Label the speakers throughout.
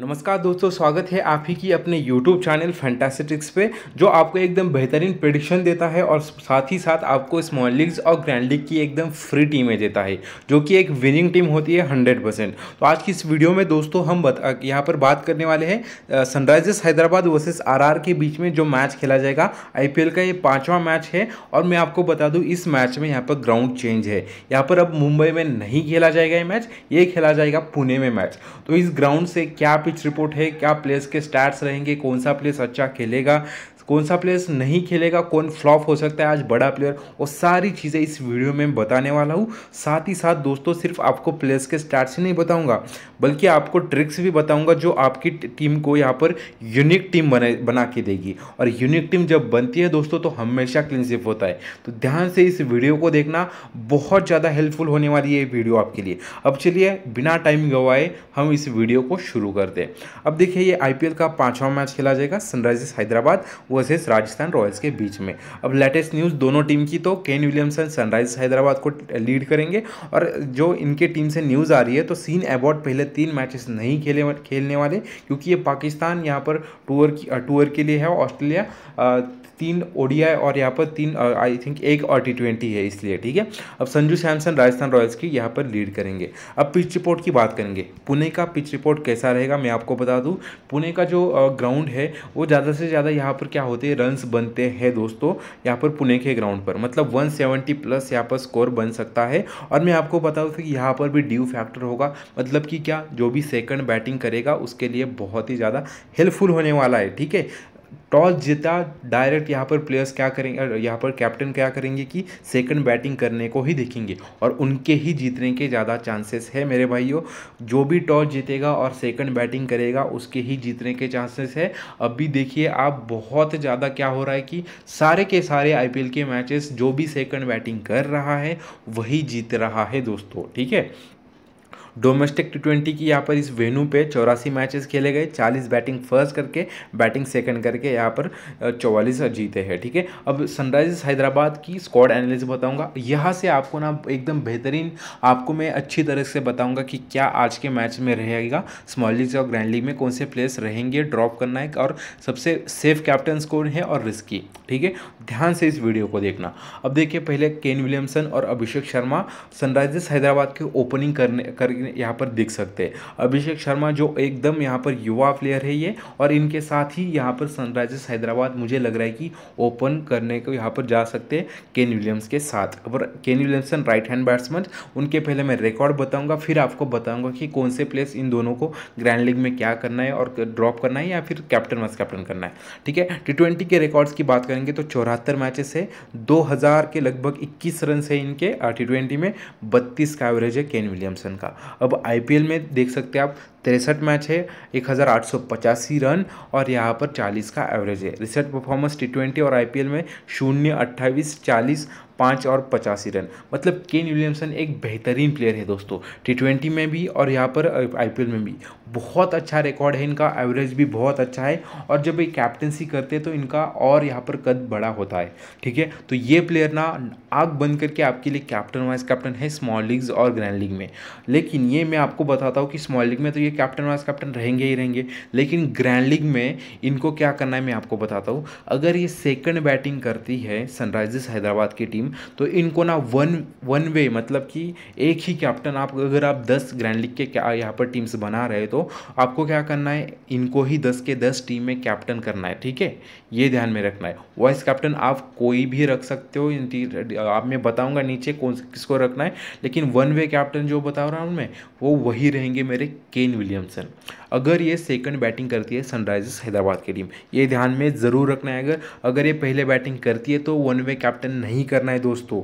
Speaker 1: नमस्कार दोस्तों स्वागत है आप ही की अपने YouTube चैनल फैंटास्टिक्स पे जो आपको एकदम बेहतरीन प्रडिक्शन देता है और साथ ही साथ आपको स्मॉल लीग्स और ग्रैंड लीग की एकदम फ्री टीमें देता है जो कि एक विनिंग टीम होती है 100 परसेंट तो आज की इस वीडियो में दोस्तों हम बता यहाँ पर बात करने वाले हैं सनराइजर्स हैदराबाद वर्सेज आर के बीच में जो मैच खेला जाएगा आई का ये पाँचवा मैच है और मैं आपको बता दूँ इस मैच में यहाँ पर ग्राउंड चेंज है यहाँ पर अब मुंबई में नहीं खेला जाएगा ये मैच ये खेला जाएगा पुणे में मैच तो इस ग्राउंड से क्या पिच रिपोर्ट है क्या प्लेयर्स के स्टैट्स रहेंगे कौन सा प्लेयर्स अच्छा खेलेगा कौन सा प्लेयर्स नहीं खेलेगा कौन फ्लॉप हो सकता है आज बड़ा प्लेयर और सारी चीज़ें इस वीडियो में बताने वाला हूँ साथ ही साथ दोस्तों सिर्फ आपको प्लेयर्स के स्टार्ट ही नहीं बताऊँगा बल्कि आपको ट्रिक्स भी बताऊँगा जो आपकी टीम को यहाँ पर यूनिक टीम बना बना के देगी और यूनिक टीम जब बनती है दोस्तों तो हमेशा क्लिनशिप होता है तो ध्यान से इस वीडियो को देखना बहुत ज़्यादा हेल्पफुल होने वाली है ये वीडियो आपके लिए अब चलिए बिना टाइम गवाए हम इस वीडियो को शुरू करते हैं अब देखिए ये आईपीएल का पांचवा मैच खेला जाएगा सनराइजर्स हैदराबाद वो वर्सेस राजस्थान रॉयल्स के बीच में अब लेटेस्ट न्यूज़ दोनों टीम की तो केन विलियमसन सनराइज हैदराबाद को लीड करेंगे और जो इनके टीम से न्यूज़ आ रही है तो सीन एबॉट पहले तीन मैचेस नहीं खेले खेलने वाले क्योंकि ये पाकिस्तान यहाँ पर टूर की टूर के लिए है ऑस्ट्रेलिया तीन ओडीआई और यहाँ पर तीन आई थिंक एक और टी ट्वेंटी है इसलिए ठीक है अब संजू सैमसन राजस्थान रॉयल्स की यहाँ पर लीड करेंगे अब पिच रिपोर्ट की बात करेंगे पुणे का पिच रिपोर्ट कैसा रहेगा मैं आपको बता दूँ पुणे का जो ग्राउंड है वो ज़्यादा से ज़्यादा यहाँ पर क्या होते हैं रन्स बनते हैं दोस्तों यहाँ पर पुणे के ग्राउंड पर मतलब वन प्लस यहाँ पर स्कोर बन सकता है और मैं आपको बताऊँ कि यहाँ पर भी ड्यू फैक्टर होगा मतलब कि क्या जो भी सेकंड बैटिंग करेगा उसके लिए बहुत ही ज़्यादा हेल्पफुल होने वाला है ठीक है टॉस जीता डायरेक्ट यहाँ पर प्लेयर्स क्या करेंगे यहाँ पर कैप्टन क्या करेंगे कि सेकंड बैटिंग करने को ही देखेंगे और उनके ही जीतने के ज़्यादा चांसेस है मेरे भाइयों जो भी टॉस जीतेगा और सेकंड बैटिंग करेगा उसके ही जीतने के चांसेस है अभी देखिए आप बहुत ज़्यादा क्या हो रहा है कि सारे के सारे आई के मैचेस जो भी सेकंड बैटिंग कर रहा है वही जीत रहा है दोस्तों ठीक है डोमेस्टिक टी ट्वेंटी की यहाँ पर इस वेन्यू पे चौरासी मैचेस खेले गए चालीस बैटिंग फर्स्ट करके बैटिंग सेकंड करके यहाँ पर चौवालीस जीते हैं ठीक है अब सनराइजर्स हैदराबाद की स्क्वाड एनालिस बताऊंगा यहाँ से आपको ना एकदम बेहतरीन आपको मैं अच्छी तरह से बताऊँगा कि क्या आज के मैच में रहेगा स्मॉल लीग और ग्रैंड लीग में कौन से प्लेयर्स रहेंगे ड्रॉप करना है और सबसे सेफ कैप्टन स्कोर है और रिस्की ठीक है ध्यान से इस वीडियो को देखना अब देखिए पहले केन विलियमसन और अभिषेक शर्मा सनराइजर्स हैदराबाद के ओपनिंग करने कर यहाँ पर दिख सकते हैं अभिषेक शर्मा जो एकदम यहाँ पर युवा प्लेयर है ये और इनके साथ ही यहाँ पर सनराइजर्स हैदराबाद मुझे लग रहा है कि ओपन करने को यहाँ पर जा सकते हैं केन विलियम्स के साथ और Kane Williamson right hand batsman उनके पहले मैं रिकॉर्ड बताऊँगा फिर आपको बताऊँगा कि कौन से प्लेयर्स इन दोनों को ग्रैंड लीग में क्या करना है और ड्रॉप करना है या फिर कैप्टन वाइस कैप्टन करना है ठीक है टी के रिकॉर्ड्स की बात करेंगे तो चौहत्तर मैचेस है दो के लगभग इक्कीस रन है इनके टी में बत्तीस का एवरेज है केन विलियमसन का अब आई पी एल में देख सकते हैं आप तिरसठ मैच है एक हज़ार आठ सौ पचासी रन और यहाँ पर चालीस का एवरेज है रिसेंट परफॉर्मेंस टी ट्वेंटी और आई में शून्य अट्ठाईस चालीस पाँच और पचासी रन मतलब केन विलियमसन एक बेहतरीन प्लेयर है दोस्तों टी ट्वेंटी में भी और यहाँ पर आईपीएल में भी बहुत अच्छा रिकॉर्ड है इनका एवरेज भी बहुत अच्छा है और जब ये कैप्टनसी करते हैं तो इनका और यहाँ पर कद बड़ा होता है ठीक है तो ये प्लेयर ना आग बंद करके आपके लिए कैप्टन वाइस कैप्टन है स्मॉल लीग्स और ग्रैंड लीग में लेकिन ये मैं आपको बताता हूँ कि स्मॉल लीग में तो ये कैप्टन वाइस कैप्टन रहेंगे ही रहेंगे लेकिन ग्रैंड लीग में इनको क्या करना है मैं आपको बताता हूँ अगर ये सेकंड बैटिंग करती है सनराइजर्स हैदराबाद की टीम तो इनको ना वन वन वे मतलब कि एक ही कैप्टन आप अगर आप दस ग्रैंड लीग के क्या यहाँ पर टीम्स बना रहे तो आपको क्या करना है इनको ही दस के दस टीम में कैप्टन करना है ठीक है ये ध्यान में रखना है वाइस कैप्टन आप कोई भी रख सकते हो आप मैं बताऊँगा नीचे कौन किसको रखना है लेकिन वन वे कैप्टन जो बता रहा हूँ मैं वो वही रहेंगे मेरे केन विलियमसन अगर ये सेकंड बैटिंग करती है सनराइजर्स हैदराबाद की टीम ये ध्यान में ज़रूर रखना है अगर अगर ये पहले बैटिंग करती है तो वन वे कैप्टन नहीं करना है दोस्तों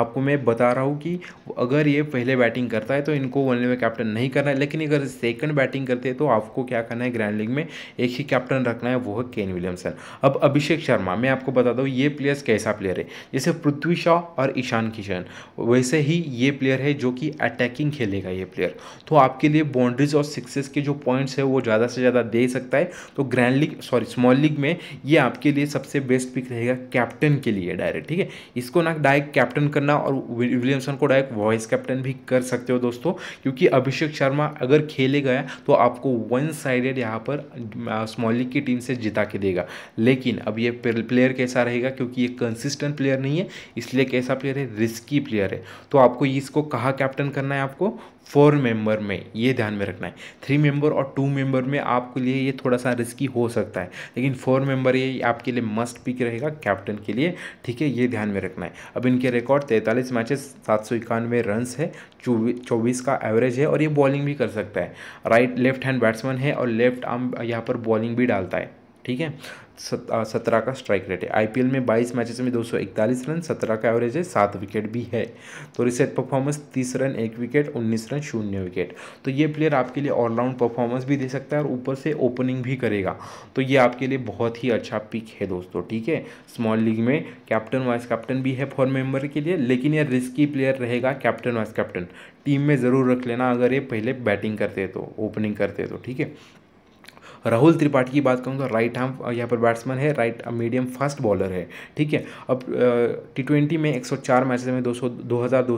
Speaker 1: आपको मैं बता रहा हूँ कि अगर ये पहले बैटिंग करता है तो इनको वन वे कैप्टन नहीं करना है लेकिन अगर सेकंड बैटिंग करते हैं तो आपको क्या करना है ग्रैंड लीग में एक ही कैप्टन रखना है वो है केन विलियमसन अब अभिषेक शर्मा मैं आपको बता दूँ ये प्लेयर्स कैसा प्लेयर है जैसे पृथ्वी शाह और ईशान किशन वैसे ही ये प्लेयर है जो कि अटैकिंग खेलेगा ये प्लेयर तो आपके लिए बाउंड्रीज और सिक्सेस के जो पॉइंट्स है वो ज़्यादा से ज़्यादा दे सकता है तो grand league sorry small league में ये आपके लिए सबसे बेस्ट पिक रहेगा कैप्टन के लिए डायरेक्ट ठीक है इसको ना डायरेक्ट कैप्टन करना और विलियमसन को डायरेक्ट वॉइस कैप्टन भी कर सकते हो दोस्तों क्योंकि अभिषेक शर्मा अगर खेले गया तो आपको वन साइडेड यहाँ पर स्मॉल लीग की टीम से जिता के देगा लेकिन अब ये प्लेयर कैसा रहेगा क्योंकि ये कंसिस्टेंट प्लेयर नहीं है इसलिए कैसा प्लेयर है रिस्की प्लेयर है तो आपको इसको कहाँ कैप्टन करना है आपको फोर मेंबर में ये ध्यान में रखना है थ्री मेंबर और टू मेंबर में आपके लिए ये थोड़ा सा रिस्की हो सकता है लेकिन फोर मेंबर ये आपके लिए मस्ट पिक रहेगा कैप्टन के लिए ठीक है ये ध्यान में रखना है अब इनके रिकॉर्ड तैंतालीस मैचेस सात सौ इक्यानवे रन्स है चौबीस का एवरेज है और ये बॉलिंग भी कर सकता है राइट लेफ्ट हैंड बैट्समैन है और लेफ्ट आर्म यहाँ पर बॉलिंग भी डालता है ठीक है सत्रह का स्ट्राइक रेट है आईपीएल में बाईस मैचेस में दो सौ इकतालीस रन सत्रह का एवरेज है सात विकेट भी है तो रिसेट परफॉर्मेंस तीस रन एक विकेट उन्नीस रन शून्य विकेट तो ये प्लेयर आपके लिए ऑलराउंड परफॉर्मेंस भी दे सकता है और ऊपर से ओपनिंग भी करेगा तो ये आपके लिए बहुत ही अच्छा पिक है दोस्तों ठीक है स्मॉल लीग में कैप्टन वाइस कैप्टन भी है फोर मेंबर के लिए लेकिन यह रिस्की प्लेयर रहेगा कैप्टन वाइस कैप्टन टीम में ज़रूर रख लेना अगर ये पहले बैटिंग करते तो ओपनिंग करते तो ठीक है राहुल त्रिपाठी की बात करूँ तो राइट आर्म यहाँ पर बैट्समैन है राइट मीडियम फास्ट बॉलर है ठीक है अब टी ट्वेंटी में एक सौ चार मैच में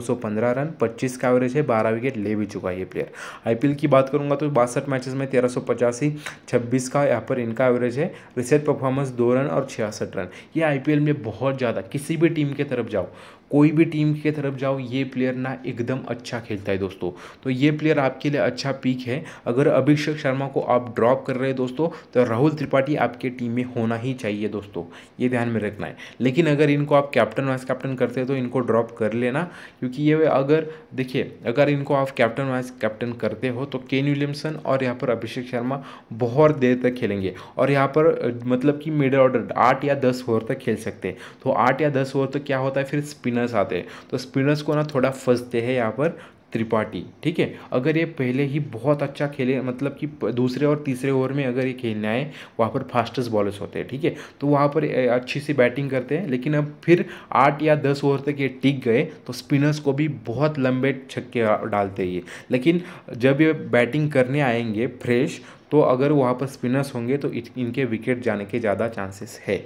Speaker 1: सौ पंद्रह रन पच्चीस का एवरेज है बारह विकेट ले भी चुका है ये प्लेयर एल की बात करूँगा तो बासठ मैचेज में तेरह सौ पचासी छब्बीस का यहाँ पर इनका एवरेज है रिसेट परफॉर्मेंस दो रन और छियासठ रन ये एल में बहुत ज़्यादा किसी भी टीम के तरफ जाओ कोई भी टीम के तरफ जाओ ये प्लेयर ना एकदम अच्छा खेलता है दोस्तों तो ये प्लेयर आपके लिए अच्छा पिक है अगर अभिषेक शर्मा को आप ड्रॉप कर रहे हैं दोस्तों तो राहुल त्रिपाठी आपके टीम में होना ही चाहिए दोस्तों ये ध्यान में रखना है लेकिन अगर इनको आप कैप्टन वाइस कैप्टन करते हैं तो इनको ड्रॉप कर लेना क्योंकि ये अगर देखिए अगर इनको आप कैप्टन वाइस कैप्टन करते हो तो केन विलियमसन और यहाँ पर अभिषेक शर्मा बहुत देर तक खेलेंगे और यहाँ पर मतलब कि मिडल ऑर्डर आठ या दस ओवर तक खेल सकते हैं तो आठ या दस ओवर तक क्या होता है फिर स्पिन स्पिनर्स आते हैं तो स्पिनर्स को ना थोड़ा फंसते हैं यहाँ पर त्रिपाठी ठीक है अगर ये पहले ही बहुत अच्छा खेले मतलब कि दूसरे और तीसरे ओवर में अगर ये खेलने आए वहाँ पर फास्टेस्ट बॉलर्स होते हैं ठीक है थीके? तो वहाँ पर अच्छी सी बैटिंग करते हैं लेकिन अब फिर आठ या दस ओवर तक ये टिक गए तो स्पिनर्स को भी बहुत लंबे छक्के डालते ये लेकिन जब ये बैटिंग करने आएंगे फ्रेश तो अगर वहाँ पर स्पिनर्स होंगे तो इनके विकेट जाने के ज़्यादा चांसेस है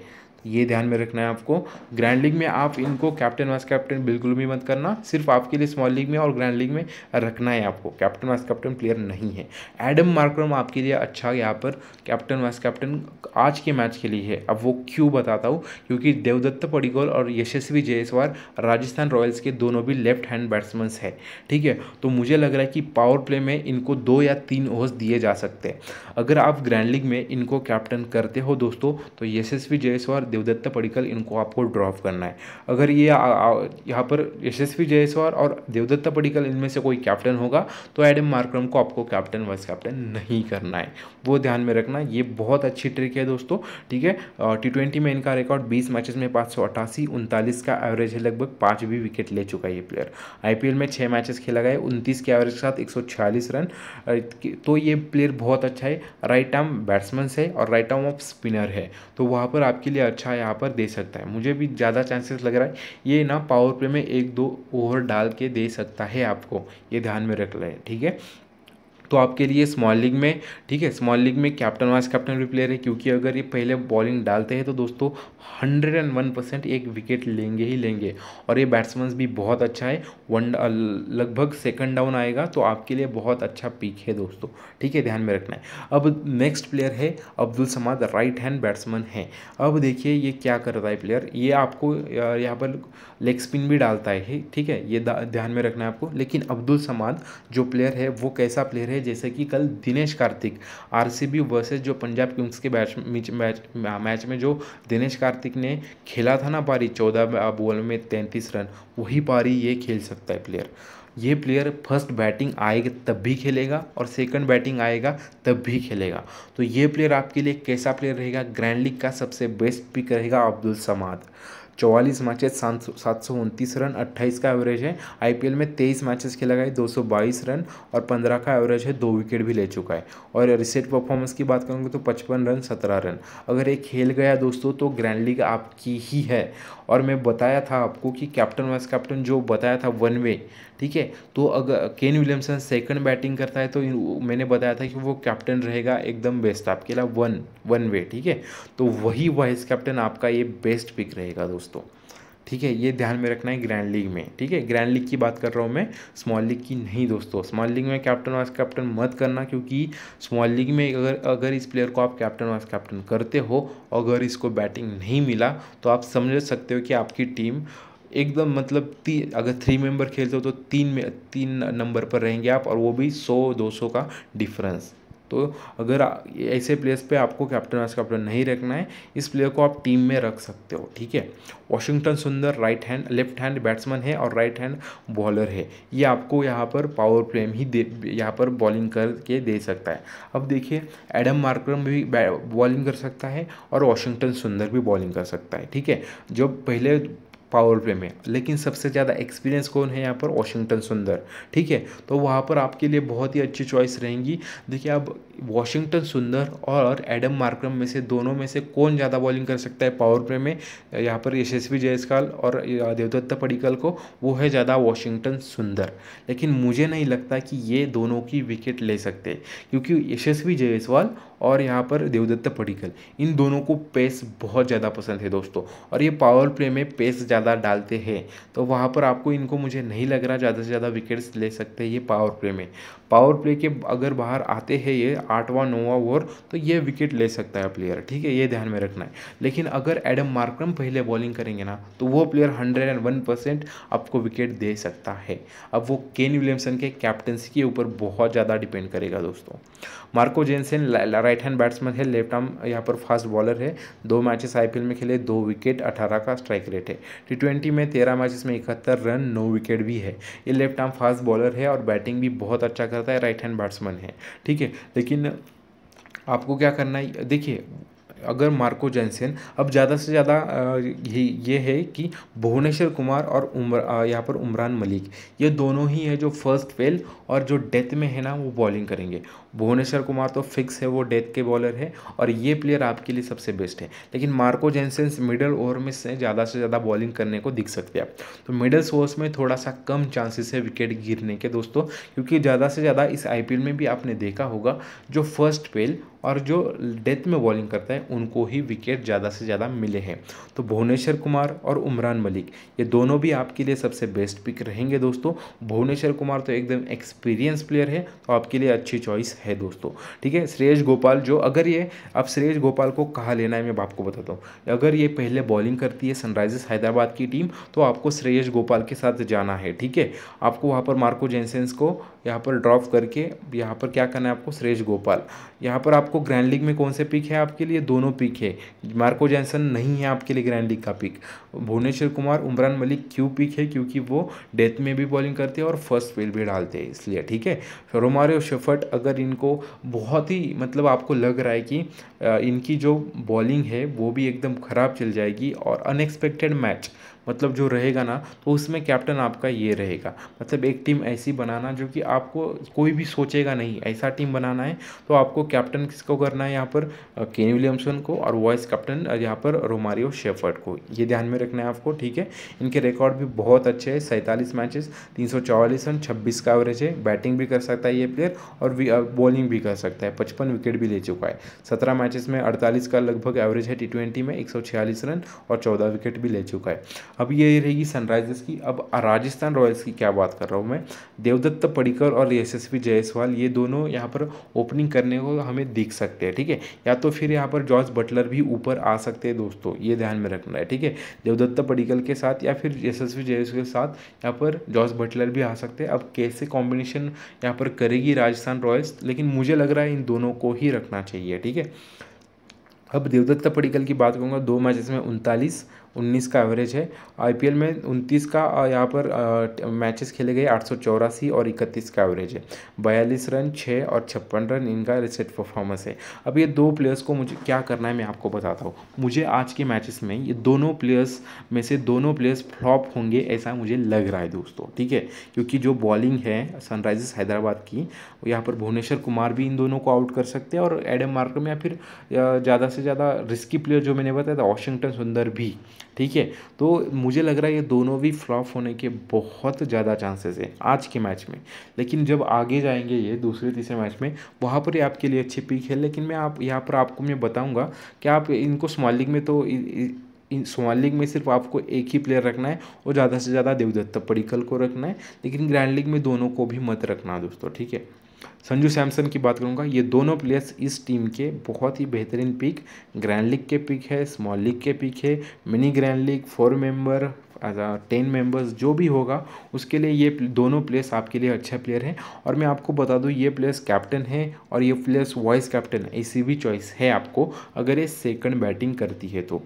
Speaker 1: ये ध्यान में रखना है आपको ग्रैंड लीग में आप इनको कैप्टन वाइस कैप्टन बिल्कुल भी मत करना सिर्फ आपके लिए स्मॉल लीग में और ग्रैंड लीग में रखना है आपको कैप्टन वाइस कैप्टन प्लेयर नहीं है एडम मार्क्रम आपके लिए अच्छा यहाँ पर कैप्टन वाइस कैप्टन आज के मैच के लिए है अब वो क्यों बताता हूँ क्योंकि देवदत्त पडिकोल और यशस्वी जयसवार राजस्थान रॉयल्स के दोनों भी लेफ्ट हैंड बैट्समैन है ठीक है तो मुझे लग रहा है कि पावर प्ले में इनको दो या तीन ओवर्स दिए जा सकते हैं अगर आप ग्रैंड लीग में इनको कैप्टन करते हो दोस्तों तो यशस्वी जयसवार देवदत्त पडिकल इनको आपको ड्रॉप करना है अगर ये यहाँ पर यशस्वी जयसवाल और देवदत्ता पडिकल इनमें से कोई कैप्टन होगा तो एडम मार्क्रम को आपको कैप्टन वाइस कैप्टन नहीं करना है वो ध्यान में रखना ये बहुत अच्छी ट्रिक है दोस्तों ठीक है टी ट्वेंटी में इनका रिकॉर्ड बीस मैचेस में पाँच सौ अट्ठासी उनतालीस का एवरेज है लगभग पाँच भी विकेट ले चुका है ये प्लेयर आईपीएल में छः मैचेस खेला गया उनतीस के एवरेज के साथ एक सौ छियालीस रन तो ये प्लेयर बहुत अच्छा है राइट आर्म बैट्समैन है और राइट आर्म ऑफ स्पिनर है तो वहाँ पर आपके लिए अच्छा अच्छा यहाँ पर दे सकता है मुझे भी ज़्यादा चांसेस लग रहा है ये ना पावर प्ले में एक दो ओवर डाल के दे सकता है आपको ये ध्यान में रख लें ठीक है तो आपके लिए स्मॉल लीग में ठीक है स्मॉल लीग में कैप्टन वाइस कैप्टन भी प्लेयर है क्योंकि अगर ये पहले बॉलिंग डालते हैं तो दोस्तों हंड्रेड एंड वन परसेंट एक विकेट लेंगे ही लेंगे और ये बैट्समैन भी बहुत अच्छा है वन लगभग सेकंड डाउन आएगा तो आपके लिए बहुत अच्छा पिक है दोस्तों ठीक है ध्यान में रखना है अब नेक्स्ट प्लेयर है Abdul Samad right hand batsman है अब देखिए ये क्या करता है प्लेयर ये आपको यहाँ पर लेग स्पिन भी डालता है ठीक है ये ध्यान में रखना है आपको लेकिन अब्दुल समाद जो प्लेयर है वो कैसा प्लेयर है हैं जैसे कि कल दिनेश कार्तिक आरसीबी वर्सेस जो पंजाब किंग्स के बैच मैच मैच में जो दिनेश कार्तिक ने खेला था ना पारी चौदह बॉल में तैंतीस रन वही पारी ये खेल सकता है प्लेयर ये प्लेयर फर्स्ट बैटिंग आएगा तब भी खेलेगा और सेकंड बैटिंग आएगा तब भी खेलेगा तो ये प्लेयर आपके लिए कैसा प्लेयर रहेगा ग्रैंड लीग का सबसे बेस्ट पिक रहेगा अब्दुल समाद चौवालीस मैचेस सात सौ उनतीस रन अट्ठाईस का एवरेज है आईपीएल में तेईस मैचेस खेला गया दो सौ बाईस रन और पंद्रह का एवरेज है दो विकेट भी ले चुका है और रिसेंट परफॉर्मेंस की बात करूँगी तो पचपन रन सत्रह रन अगर ये खेल गया दोस्तों तो ग्रैंड लीग आपकी ही है और मैं बताया था आपको कि कैप्टन वाइस कैप्टन जो बताया था वन वे ठीक है तो अगर केन विलियमसन सेकंड बैटिंग करता है तो मैंने बताया था कि वो कैप्टन रहेगा एकदम बेस्ट आपके लिए वन वन वे ठीक है तो वही वाइस कैप्टन आपका ये बेस्ट पिक रहेगा दोस्तों ठीक है ये ध्यान में रखना है ग्रैंड लीग में ठीक है ग्रैंड लीग की बात कर रहा हूँ मैं स्मॉल लीग की नहीं दोस्तों स्मॉल लीग में कैप्टन वाइस कैप्टन मत करना क्योंकि स्मॉल लीग में अगर अगर इस प्लेयर को आप कैप्टन वाइस कैप्टन करते हो अगर इसको बैटिंग नहीं मिला तो आप समझ सकते हो कि आपकी टीम एकदम मतलब ती अगर थ्री मेंबर खेलते हो तो तीन में तीन नंबर पर रहेंगे आप और वो भी सौ दो सौ का डिफरेंस तो अगर ऐसे प्लेयर्स पे आपको कैप्टन वाइस कैप्टन नहीं रखना है इस प्लेयर को आप टीम में रख सकते हो ठीक है Washington Sundar right hand left hand batsman है और राइट हैंड बॉलर है ये आपको यहाँ पर पावर प्ले ही दे यहाँ पर बॉलिंग करके दे सकता है अब देखिए एडम मार्क्रम भी बॉलिंग कर सकता है और वॉशिंगटन सुंदर भी बॉलिंग कर सकता है ठीक है जब पहले पावर प्ले में लेकिन सबसे ज़्यादा एक्सपीरियंस कौन है यहाँ पर वॉशिंगटन सुंदर ठीक है तो वहाँ पर आपके लिए बहुत ही अच्छी चॉइस रहेंगी देखिए अब वॉशिंगटन सुंदर और एडम मार्क्रम में से दोनों में से कौन ज़्यादा बॉलिंग कर सकता है पावर प्ले में यहाँ पर यशस्वी जयसकाल और देवदत्ता पडिकल को वो है ज़्यादा वॉशिंगटन सुंदर लेकिन मुझे नहीं लगता कि ये दोनों की विकेट ले सकते क्योंकि यशस्वी जयसवाल और यहाँ पर देवदत्ता पडिकल इन दोनों को पेस बहुत ज़्यादा पसंद है दोस्तों और ये पावर प्ले में पेस ज़्यादा ज़्यादा डालते हैं तो वहाँ पर आपको इनको मुझे नहीं लग रहा ज़्यादा से ज़्यादा विकेट्स ले सकते हैं ये पावर प्ले में पावर प्ले के अगर बाहर आते हैं ये आठवा नौवा ओवर तो ये विकेट ले सकता है प्लेयर ठीक है ये ध्यान में रखना है लेकिन अगर एडम मार्क्रम पहले बॉलिंग करेंगे ना तो वो प्लेयर हंड्रेड आपको विकेट दे सकता है अब वो केन विलियमसन के कैप्टनसी के ऊपर बहुत ज़्यादा डिपेंड करेगा दोस्तों Marco Jansen right hand batsman है लेफ्ट आर्म यहाँ पर फास्ट बॉलर है दो मैचेस आईपीएल में खेले दो विकेट अठारह का स्ट्राइक रेट है टी ट्वेंटी में तेरह मैच में इकहत्तर रन नौ विकेट भी है ये लेफ्ट आर्म फास्ट बॉलर है और बैटिंग भी बहुत अच्छा करता है राइट हैंड बैट्समैन है ठीक है लेकिन आपको क्या करना है देखिए अगर मार्को जैनसेन अब ज़्यादा से ज़्यादा ये ये है कि भुवनेश्वर कुमार और उम्र यहाँ पर उमरान मलिक ये दोनों ही है जो फर्स्ट फेल और जो डेथ में है ना वो बॉलिंग करेंगे भुवनेश्वर कुमार तो फिक्स है वो डेथ के बॉलर है और ये प्लेयर आपके लिए सबसे बेस्ट है लेकिन मार्को जेंसेंस मिडल ओवर में से ज़्यादा से ज़्यादा बॉलिंग करने को दिख सकते हैं तो मिडल ओवर्स में थोड़ा सा कम चांसेस है विकेट गिरने के दोस्तों क्योंकि ज़्यादा से ज़्यादा इस आई में भी आपने देखा होगा जो फर्स्ट पेल और जो डेथ में बॉलिंग करता है उनको ही विकेट ज़्यादा से ज़्यादा मिले हैं तो भुवनेश्वर कुमार और उमरान मलिक ये दोनों भी आपके लिए सबसे बेस्ट पिक रहेंगे दोस्तों भुवनेश्वर कुमार तो एकदम एक्सपीरियंस प्लेयर है तो आपके लिए अच्छी चॉइस है दोस्तों ठीक है श्रेयस गोपाल जो अगर ये अब श्रेयस गोपाल को कहाँ लेना है मैं आपको बताता हूँ अगर ये पहले बॉलिंग करती है सनराइजर्स हैदराबाद की टीम तो आपको श्रेयस गोपाल के साथ जाना है ठीक है आपको वहाँ पर मार्को जेंसेंस को यहाँ पर ड्रॉप करके यहाँ पर क्या करना है आपको श्रेयस गोपाल यहाँ पर आपको ग्रैंड लीग में कौन से पिक है आपके लिए दोनों पिक है मार्को जैनसन नहीं है आपके लिए ग्रैंड लीग का पिक भुवनेश्वर कुमार उमरान मलिक क्यों पिक है क्योंकि वो डेथ में भी बॉलिंग करते हैं और फर्स्ट फील्ड भी डालते हैं इसलिए ठीक है और शेफर्ट अगर इनको बहुत ही मतलब आपको लग रहा है कि इनकी जो बॉलिंग है वो भी एकदम ख़राब चल जाएगी और अनएक्सपेक्टेड मैच मतलब जो रहेगा ना तो उसमें कैप्टन आपका ये रहेगा मतलब एक टीम ऐसी बनाना जो कि आपको कोई भी सोचेगा नहीं ऐसा टीम बनाना है तो आपको कैप्टन किसको करना है यहाँ पर केन विलियमसन को और वाइस कैप्टन यहाँ पर रोमारियो शेफर्ड को ये ध्यान में रखना है आपको ठीक है इनके रिकॉर्ड भी बहुत अच्छे हैं सैंतालीस मैचेस तीन सौ चौवालीस रन छब्बीस का एवरेज है बैटिंग भी कर सकता है ये प्लेयर और बॉलिंग भी कर सकता है पचपन विकेट भी ले चुका है सत्रह मैचेस में अड़तालीस का लगभग एवरेज है टी ट्वेंटी में एक सौ छियालीस रन और चौदह विकेट भी ले चुका है अब ये रहेगी सनराइजर्स की अब राजस्थान रॉयल्स की क्या बात कर रहा हूँ मैं देवदत्त पड़ीकर और यशस्वी जयसवाल ये दोनों यहाँ पर ओपनिंग करने को हमें दिख सकते हैं ठीक है या तो फिर यहाँ पर जॉर्ज बटलर भी ऊपर आ सकते हैं दोस्तों ये ध्यान में रखना है ठीक है देवदत्ता पडिकल के साथ या फिर यशस्वी जयस के साथ यहाँ पर जॉर्ज बटलर भी आ सकते हैं अब कैसे कॉम्बिनेशन यहाँ पर करेगी राजस्थान रॉयल्स लेकिन मुझे लग रहा है इन दोनों को ही रखना चाहिए ठीक है अब देवदत्ता पडिकल की बात करूँगा दो मैचेस में उनतालीस उन्नीस का एवरेज है आईपीएल में उनतीस का यहाँ पर मैचेस खेले गए आठ और इकतीस का एवरेज है बयालीस रन छः और छप्पन रन इनका रिसेट परफॉर्मेंस है अब ये दो प्लेयर्स को मुझे क्या करना है मैं आपको बताता हूँ मुझे आज के मैचेस में ये दोनों प्लेयर्स में से दोनों प्लेयर्स फ्लॉप होंगे ऐसा मुझे लग रहा है दोस्तों ठीक है क्योंकि जो बॉलिंग है सनराइजर्स हैदराबाद की यहाँ पर भुवनेश्वर कुमार भी इन दोनों को आउट कर सकते हैं और एडम मार्कम या फिर ज़्यादा से ज़्यादा रिस्की प्लेयर जो मैंने बताया था वॉशिंगटन सुंदर भी ठीक है तो मुझे लग रहा है ये दोनों भी फ्लॉप होने के बहुत ज़्यादा चांसेस है आज के मैच में लेकिन जब आगे जाएंगे ये दूसरे तीसरे मैच में वहाँ पर ही आपके लिए अच्छी पिक है लेकिन मैं आप यहाँ पर आपको मैं बताऊँगा कि आप इनको स्मॉल लीग में तो इन स्मॉल लीग में सिर्फ आपको एक ही प्लेयर रखना है और ज़्यादा से ज़्यादा देवदत्ता पड़ीकल को रखना है लेकिन ग्रैंड लीग में दोनों को भी मत रखना दोस्तों ठीक है संजू सैमसन की बात करूंगा ये दोनों प्लेयर्स इस टीम के बहुत ही बेहतरीन पिक ग्रैंड लीग के पिक है स्मॉल लीग के पिक है mini grand league four member ten members जो भी होगा उसके लिए ये दोनों प्लेयर्स आपके लिए अच्छे प्लेयर हैं और मैं आपको बता दूं ये प्लेयर्स कैप्टन है और ये प्लेयर्स वाइस कैप्टन है ऐसी भी चॉइस है आपको अगर ये सेकंड बैटिंग करती है तो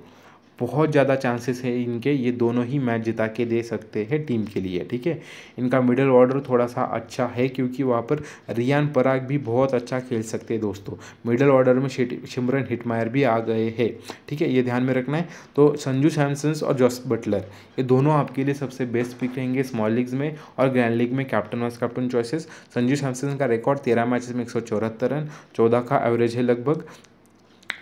Speaker 1: बहुत ज़्यादा चांसेस है इनके ये दोनों ही मैच जिता के दे सकते हैं टीम के लिए ठीक है इनका मिडल ऑर्डर थोड़ा सा अच्छा है क्योंकि वहाँ पर रियान पराग भी बहुत अच्छा खेल सकते हैं दोस्तों मिडल ऑर्डर में शिमरन हिटमायर भी आ गए हैं ठीक है ये ध्यान में रखना है तो संजू सैमसन्स और जॉस बटलर ये दोनों आपके लिए सबसे बेस्ट पिक रहेंगे स्मॉल लीग्स में और ग्रैंड लीग में captain vice captain choices Sanju Samson का रिकॉर्ड तेरह मैचेस में एक रन चौदह का एवरेज है लगभग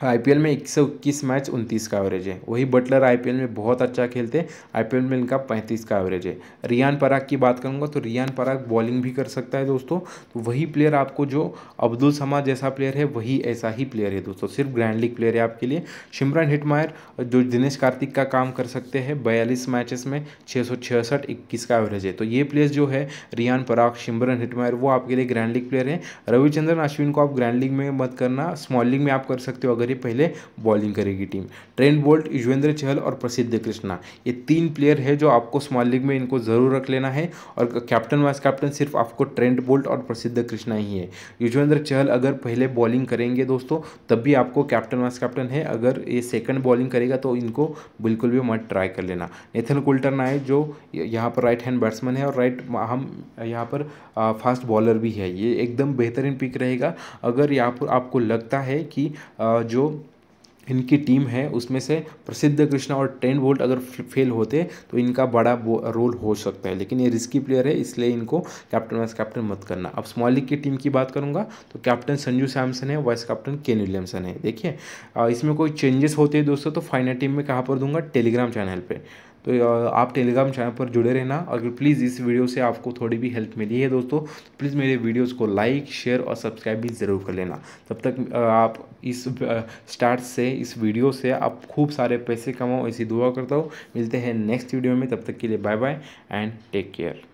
Speaker 1: आईपीएल में एक सौ इक्कीस मैच उनतीस का एवरेज है वही बटलर आईपीएल में बहुत अच्छा खेलते हैं आईपीएल में इनका पैंतीस का एवरेज है रियान पराग की बात करूँगा तो रियान पराग बॉलिंग भी कर सकता है दोस्तों तो वही प्लेयर आपको जो अब्दुल समा जैसा प्लेयर है वही ऐसा ही प्लेयर है दोस्तों सिर्फ ग्रैंड लीग प्लेयर है आपके लिए शिमरन हिटमायर जो दिनेश कार्तिक का काम कर सकते हैं बयालीस मैचेस में छः सौ छियासठ इक्कीस का एवरेज है तो ये प्लेयर जो है रियान पराग शिमरन हिटमायर वो आपके लिए ग्रैंड लीग प्लेयर है रविचंद्रन अश्विन को आप ग्रैंड लीग में मत करना स्मॉल लीग में आप कर सकते हो अगर पहले पहले बॉलिंग करेगी team Trent Boult Yuzvendra Chahal और प्रसिद्ध कृष्णा ये तीन प्लेयर है जो आपको स्मॉल लीग में इनको ज़रूर रख लेना है और कैप्टन वाइस कैप्टन सिर्फ आपको ट्रेंड बोल्ट और प्रसिद्ध कृष्णा ही है युजवेंद्र चहल अगर पहले बॉलिंग करेंगे दोस्तों तब भी आपको कैप्टन वाइस कैप्टन है अगर ये सेकंड बॉलिंग करेगा तो इनको बिल्कुल भी मत ट्राई कर लेना नेथन कुल्टर नाय जो यहाँ पर राइट हैंड बैट्समैन है और राइट हम यहाँ पर फास्ट बॉलर भी है ये एकदम बेहतरीन पिक रहेगा अगर यहाँ पर आपको लगता है कि जो इनकी टीम है उसमें से प्रसिद्ध कृष्णा और ट्रेंड बोल्ट अगर फेल होते तो इनका बड़ा रोल हो सकता है लेकिन ये रिस्की प्लेयर है इसलिए इनको कैप्टन वाइस कैप्टन मत करना अब स्मॉल लीग की टीम की बात करूंगा तो कैप्टन संजू सैमसन है वाइस कैप्टन केन विलियमसन है देखिए इसमें कोई चेंजेस होते हैं दोस्तों तो फाइनल टीम में कहाँ पर दूंगा टेलीग्राम चैनल पर तो आप टेलीग्राम चैनल पर जुड़े रहना और प्लीज़ इस वीडियो से आपको थोड़ी भी हेल्प मिली है दोस्तों प्लीज़ मेरे वीडियोस को लाइक शेयर और सब्सक्राइब भी ज़रूर कर लेना तब तक आप इस स्टार्ट से इस वीडियो से आप खूब सारे पैसे कमाओ ऐसी दुआ करता हूँ मिलते हैं नेक्स्ट वीडियो में तब तक के लिए bye bye and take care